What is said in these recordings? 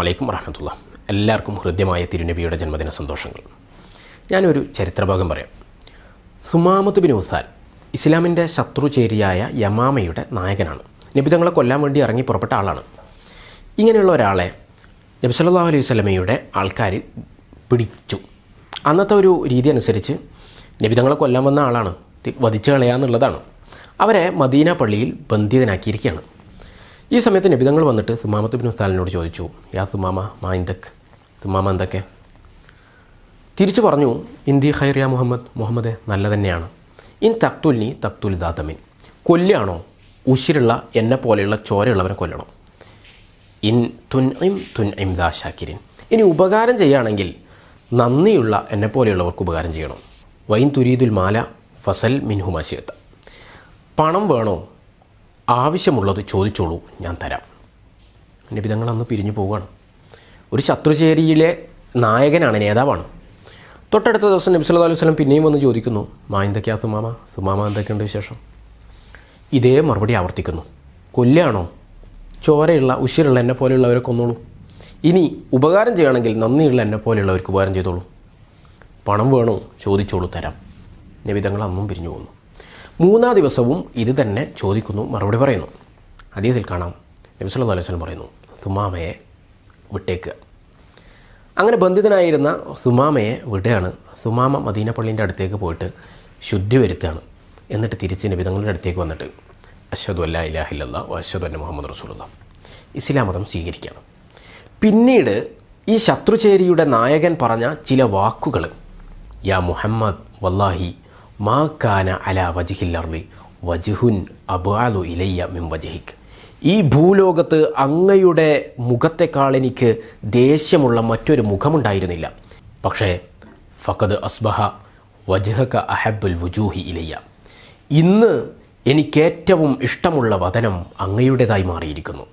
വലൈക്കും വറഹമത്തുള്ള എല്ലാവർക്കും ഹൃദ്യമായ തിരുനബിയുടെ ജന്മദിന സന്തോഷങ്ങൾ ഞാനൊരു ചരിത്രഭാഗം പറയാം സുമാമത്ത് ബിൻ ഉസാൽ ഇസ്ലാമിൻ്റെ ശത്രു ചേരിയായ യമാമയുടെ നായകനാണ് നബിതങ്ങളെ കൊല്ലാൻ വേണ്ടി ഇറങ്ങി പുറപ്പെട്ട ആളാണ് ഇങ്ങനെയുള്ള ഒരാളെ നബി സല്ലാ അലൈഹി സ്വലമയുടെ ആൾക്കാർ പിടിച്ചു അന്നത്തെ ഒരു രീതി അനുസരിച്ച് നബിതങ്ങളെ കൊല്ലാൻ വന്ന ആളാണ് വധിച്ചു കളയാന്നുള്ളതാണ് അവരെ മദീന പള്ളിയിൽ ബന്ധിതനാക്കിയിരിക്കുകയാണ് ഈ സമയത്ത് നബിതങ്ങൾ വന്നിട്ട് സുമാമത്ത് ബിൻ ഉസ്താലിനോട് ചോദിച്ചു യാ സുമാമ മാ ഇന്തക് സുമാമ എന്തൊക്കെ തിരിച്ചു പറഞ്ഞു ഇന്ത്യ ഖൈറിയ മുഹമ്മദ് മുഹമ്മദ് നല്ല തന്നെയാണ് ഇൻ തക്തുൽനി തക്തുൽ ദാതമിൻ കൊല്ലുകയാണോ ഉശിരുള്ള എന്നെ പോലെയുള്ള ചോരയുള്ളവനെ കൊല്ലണം ഇൻ തുൻ ഇം തുൻ ഇം ദാ ഷാക്കിരിൻ ഇനി ഉപകാരം ചെയ്യുകയാണെങ്കിൽ നന്ദിയുള്ള എന്നെ പോലെയുള്ളവർക്ക് ഉപകാരം ചെയ്യണം വൈൻ തുരീദുൽ മാല ഫസൽ മിൻഹുമാശിയത്ത പണം വേണോ ആവശ്യമുള്ളത് ചോദിച്ചോളൂ ഞാൻ തരാം പിതങ്ങൾ അന്ന് പിരിഞ്ഞു പോവുകയാണ് ഒരു ശത്രുചേരിയിലെ നായകനാണ് നേതാവാണ് തൊട്ടടുത്ത ദിവസം നബി അലൈഹി സ്വലം പിന്നെയും വന്ന് ചോദിക്കുന്നു മാ എന്തൊക്കെയാ സുമാമ സുമാമ എന്തൊക്കെയുണ്ട് വിശേഷം ഇതേ മറുപടി ആവർത്തിക്കുന്നു കൊല്ലാണോ ചോരയുള്ള ഉശിരുള്ള എന്നെ പോലെയുള്ളവരെ കൊന്നോളൂ ഇനി ഉപകാരം ചെയ്യണമെങ്കിൽ നന്ദിയുള്ള എന്നെ പോലെയുള്ളവർക്ക് ഉപകാരം ചെയ്തോളൂ പണം വേണോ ചോദിച്ചോളൂ തരാം നബിതങ്ങൾ അന്നും പിരിഞ്ഞു പോകുന്നു മൂന്നാം ദിവസവും ഇത് തന്നെ ചോദിക്കുന്നു മറുപടി പറയുന്നു അതീതിൽ കാണാം നബിസ്വല്ലാ വസ്ലം പറയുന്നു സുമാമയെ വിട്ടേക്കുക അങ്ങനെ ബന്ധിതനായിരുന്ന സുമാമയെ വിടുകയാണ് സുമാമ മദീന പള്ളീൻ്റെ അടുത്തേക്ക് പോയിട്ട് ശുദ്ധി വരുത്തുകയാണ് എന്നിട്ട് തിരിച്ച് നബിതങ്ങളുടെ അടുത്തേക്ക് വന്നിട്ട് അശ്വദ് അല്ല ഇലാഹില്ല അശ്വദ് അല്ല മുഹമ്മദ് റസൂലുള്ള ഇസ്ലാം മതം സ്വീകരിക്കുകയാണ് പിന്നീട് ഈ ശത്രുചേരിയുടെ നായകൻ പറഞ്ഞ ചില വാക്കുകൾ യാ മുഹമ്മദ് വല്ലാഹി മാ കാന അല വജിഹിൽ വജുഹുൻ അബാലു ഇലയ്യ മിം വജിഹിക്ക് ഈ ഭൂലോകത്ത് അങ്ങയുടെ മുഖത്തെക്കാൾ എനിക്ക് ദേഷ്യമുള്ള മറ്റൊരു മുഖമുണ്ടായിരുന്നില്ല പക്ഷേ ഫക്കത് അസ്ബഹ വജഹക അഹബുൽ വുജൂഹി ഇലയ്യ ഇന്ന് എനിക്കേറ്റവും ഇഷ്ടമുള്ള വതനം അങ്ങയുടേതായി മാറിയിരിക്കുന്നു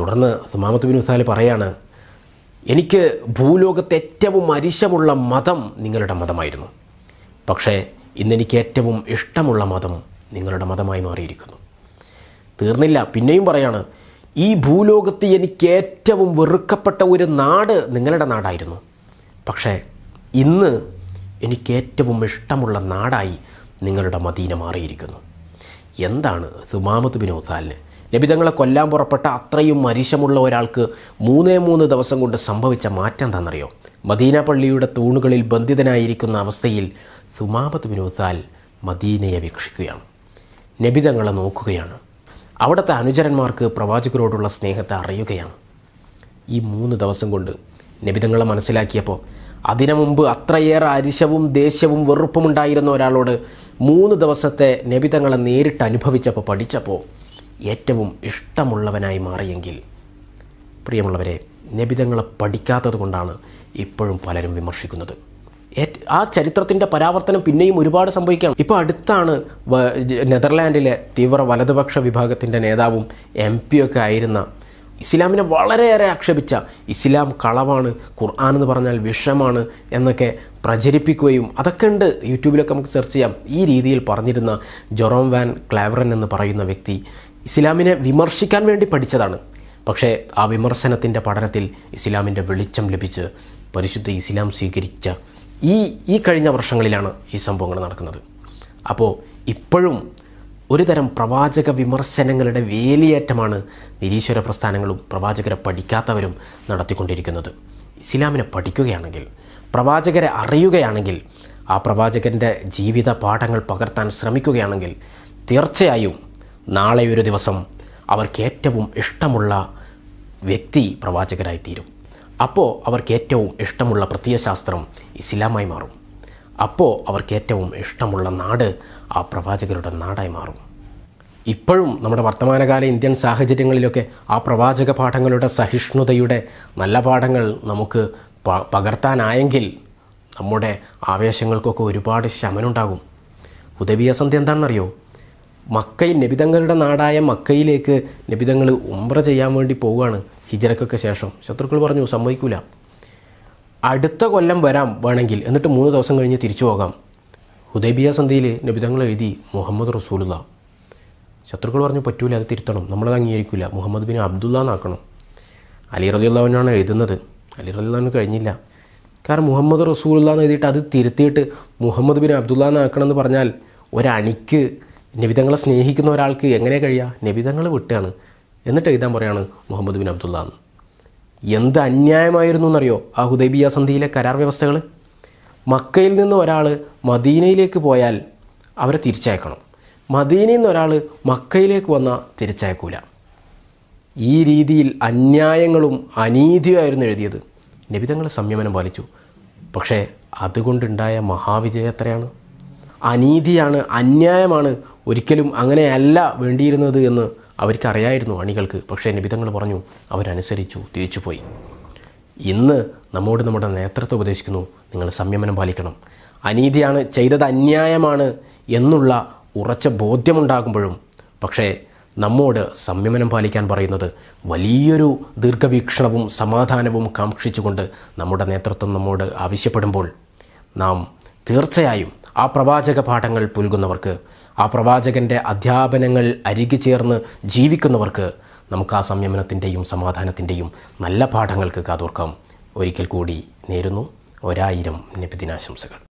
തുടർന്ന് സുമാമത്ത് ബിൻ ഉസാൽ പറയാണ് എനിക്ക് ഭൂലോകത്തേറ്റവും ഏറ്റവും അരിശമുള്ള മതം നിങ്ങളുടെ മതമായിരുന്നു പക്ഷേ ഇന്നെനിക്ക് ഏറ്റവും ഇഷ്ടമുള്ള മതം നിങ്ങളുടെ മതമായി മാറിയിരിക്കുന്നു തീർന്നില്ല പിന്നെയും പറയാണ് ഈ ഭൂലോകത്ത് എനിക്ക് ഏറ്റവും വെറുക്കപ്പെട്ട ഒരു നാട് നിങ്ങളുടെ നാടായിരുന്നു പക്ഷേ ഇന്ന് എനിക്ക് ഏറ്റവും ഇഷ്ടമുള്ള നാടായി നിങ്ങളുടെ മദീന മാറിയിരിക്കുന്നു എന്താണ് സുമാമത്ത് ബിനോസാലിന് ലഭിതങ്ങളെ കൊല്ലാൻ പുറപ്പെട്ട അത്രയും മരിശമുള്ള ഒരാൾക്ക് മൂന്നേ മൂന്ന് ദിവസം കൊണ്ട് സംഭവിച്ച മാറ്റം എന്താണെന്നറിയോ മദീന പള്ളിയുടെ തൂണുകളിൽ ബന്ധിതനായിരിക്കുന്ന അവസ്ഥയിൽ സുമാപത്ത് ബിനുസാൽ മദീനയെ വീക്ഷിക്കുകയാണ് നബിതങ്ങളെ നോക്കുകയാണ് അവിടുത്തെ അനുചരന്മാർക്ക് പ്രവാചകരോടുള്ള സ്നേഹത്തെ അറിയുകയാണ് ഈ മൂന്ന് ദിവസം കൊണ്ട് നബിതങ്ങളെ മനസ്സിലാക്കിയപ്പോൾ അതിനു മുമ്പ് അത്രയേറെ അരിശവും ദേഷ്യവും വെറുപ്പും ഉണ്ടായിരുന്ന ഒരാളോട് മൂന്ന് ദിവസത്തെ നബിതങ്ങളെ നേരിട്ട് അനുഭവിച്ചപ്പോൾ പഠിച്ചപ്പോൾ ഏറ്റവും ഇഷ്ടമുള്ളവനായി മാറിയെങ്കിൽ പ്രിയമുള്ളവരെ നബിതങ്ങളെ പഠിക്കാത്തത് കൊണ്ടാണ് ഇപ്പോഴും പലരും വിമർശിക്കുന്നത് ആ ചരിത്രത്തിൻ്റെ പരാവർത്തനം പിന്നെയും ഒരുപാട് സംഭവിക്കണം ഇപ്പോൾ അടുത്താണ് നെതർലാൻഡിലെ തീവ്ര വലതുപക്ഷ വിഭാഗത്തിൻ്റെ നേതാവും എം പിയൊക്കെ ആയിരുന്ന ഇസ്ലാമിനെ വളരെയേറെ ആക്ഷേപിച്ച ഇസ്ലാം കളവാണ് ഖുർആൻ എന്ന് പറഞ്ഞാൽ വിഷമാണ് എന്നൊക്കെ പ്രചരിപ്പിക്കുകയും അതൊക്കെ ഉണ്ട് യൂട്യൂബിലൊക്കെ നമുക്ക് സെർച്ച് ചെയ്യാം ഈ രീതിയിൽ പറഞ്ഞിരുന്ന ജൊറോം വാൻ ക്ലാവറൻ എന്ന് പറയുന്ന വ്യക്തി ഇസ്ലാമിനെ വിമർശിക്കാൻ വേണ്ടി പഠിച്ചതാണ് പക്ഷേ ആ വിമർശനത്തിൻ്റെ പഠനത്തിൽ ഇസ്ലാമിൻ്റെ വെളിച്ചം ലഭിച്ച് പരിശുദ്ധ ഇസ്ലാം സ്വീകരിച്ച ഈ ഈ കഴിഞ്ഞ വർഷങ്ങളിലാണ് ഈ സംഭവങ്ങൾ നടക്കുന്നത് അപ്പോൾ ഇപ്പോഴും ഒരു തരം പ്രവാചക വിമർശനങ്ങളുടെ വേലിയേറ്റമാണ് നിരീശ്വര പ്രസ്ഥാനങ്ങളും പ്രവാചകരെ പഠിക്കാത്തവരും നടത്തിക്കൊണ്ടിരിക്കുന്നത് ഇസ്ലാമിനെ പഠിക്കുകയാണെങ്കിൽ പ്രവാചകരെ അറിയുകയാണെങ്കിൽ ആ പ്രവാചകൻ്റെ ജീവിത പാഠങ്ങൾ പകർത്താൻ ശ്രമിക്കുകയാണെങ്കിൽ തീർച്ചയായും നാളെ ഒരു ദിവസം അവർക്ക് ഏറ്റവും ഇഷ്ടമുള്ള വ്യക്തി പ്രവാചകരായിത്തീരും അപ്പോൾ അവർക്ക് ഏറ്റവും ഇഷ്ടമുള്ള പ്രത്യയശാസ്ത്രം ഇസ്ലാമായി മാറും അപ്പോൾ അവർക്ക് ഏറ്റവും ഇഷ്ടമുള്ള നാട് ആ പ്രവാചകരുടെ നാടായി മാറും ഇപ്പോഴും നമ്മുടെ വർത്തമാനകാല ഇന്ത്യൻ സാഹചര്യങ്ങളിലൊക്കെ ആ പ്രവാചക പാഠങ്ങളുടെ സഹിഷ്ണുതയുടെ നല്ല പാഠങ്ങൾ നമുക്ക് പകർത്താനായെങ്കിൽ നമ്മുടെ ആവേശങ്ങൾക്കൊക്കെ ഒരുപാട് ശമനുണ്ടാകും ഉദവിയ സന്ധ്യ എന്താണെന്നറിയോ മക്കയിൽ നബിതങ്ങളുടെ നാടായ മക്കയിലേക്ക് നബിതങ്ങൾ ഉംറ ചെയ്യാൻ വേണ്ടി പോവുകയാണ് ഹിജറക്കൊക്കെ ശേഷം ശത്രുക്കൾ പറഞ്ഞു സമ്മതിക്കൂല അടുത്ത കൊല്ലം വരാം വേണമെങ്കിൽ എന്നിട്ട് മൂന്ന് ദിവസം കഴിഞ്ഞ് തിരിച്ചു പോകാം ഹുദൈബിയ സന്ധിയിൽ നബിതങ്ങൾ എഴുതി മുഹമ്മദ് റസൂലുള്ള ശത്രുക്കൾ പറഞ്ഞു പറ്റൂല അത് തിരുത്തണം നമ്മളത് അംഗീകരിക്കില്ല മുഹമ്മദ് ബിൻ അബ്ദുള്ള എന്നാക്കണം അലി റദിയുള്ളവനാണ് എഴുതുന്നത് അലി റദിയുള്ളവന് കഴിഞ്ഞില്ല കാരണം മുഹമ്മദ് റസൂലുള്ള എന്ന് എഴുതിയിട്ട് അത് തിരുത്തിയിട്ട് മുഹമ്മദ് ബിൻ അബ്ദുള്ള എന്നാക്കണം എന്ന് പറഞ്ഞാൽ ഒരണിക്ക് നബിതങ്ങളെ സ്നേഹിക്കുന്ന ഒരാൾക്ക് എങ്ങനെ കഴിയുക നബിതങ്ങൾ വിട്ടാണ് എന്നിട്ട് എഴുതാൻ പറയാണ് മുഹമ്മദ് ബിൻ അബ്ദുള്ള എന്ന് എന്ത് അന്യായമായിരുന്നു എന്നറിയോ ആ ഹുദൈബിയ സന്ധിയിലെ കരാർ വ്യവസ്ഥകൾ മക്കയിൽ നിന്ന് ഒരാൾ മദീനയിലേക്ക് പോയാൽ അവരെ തിരിച്ചയക്കണം മദീനയിൽ നിന്ന് ഒരാൾ മക്കയിലേക്ക് വന്നാൽ തിരിച്ചയക്കൂല ഈ രീതിയിൽ അന്യായങ്ങളും അനീതിയുമായിരുന്നു എഴുതിയത് നബി തങ്ങൾ സംയമനം പാലിച്ചു പക്ഷേ അതുകൊണ്ടുണ്ടായ മഹാവിജയം എത്രയാണ് അനീതിയാണ് അന്യായമാണ് ഒരിക്കലും അങ്ങനെയല്ല വേണ്ടിയിരുന്നത് എന്ന് അവർക്കറിയായിരുന്നു അണികൾക്ക് പക്ഷേ നിബിധങ്ങൾ പറഞ്ഞു അവരനുസരിച്ചു തിരിച്ചുപോയി ഇന്ന് നമ്മോട് നമ്മുടെ നേതൃത്വം ഉപദേശിക്കുന്നു നിങ്ങൾ സംയമനം പാലിക്കണം അനീതിയാണ് ചെയ്തത് അന്യായമാണ് എന്നുള്ള ഉറച്ച ബോധ്യമുണ്ടാകുമ്പോഴും പക്ഷേ നമ്മോട് സംയമനം പാലിക്കാൻ പറയുന്നത് വലിയൊരു ദീർഘവീക്ഷണവും സമാധാനവും കാക്ഷിച്ചുകൊണ്ട് നമ്മുടെ നേതൃത്വം നമ്മോട് ആവശ്യപ്പെടുമ്പോൾ നാം തീർച്ചയായും ആ പ്രവാചക പാഠങ്ങൾ പുൽകുന്നവർക്ക് ആ പ്രവാചകൻ്റെ അധ്യാപനങ്ങൾ അരികി ചേർന്ന് ജീവിക്കുന്നവർക്ക് നമുക്ക് ആ സംയമനത്തിൻ്റെയും സമാധാനത്തിൻ്റെയും നല്ല പാഠങ്ങൾക്ക് കാതോർക്കാം ഒരിക്കൽ കൂടി നേരുന്നു ഒരായിരം നബിദിനാശംസകൾ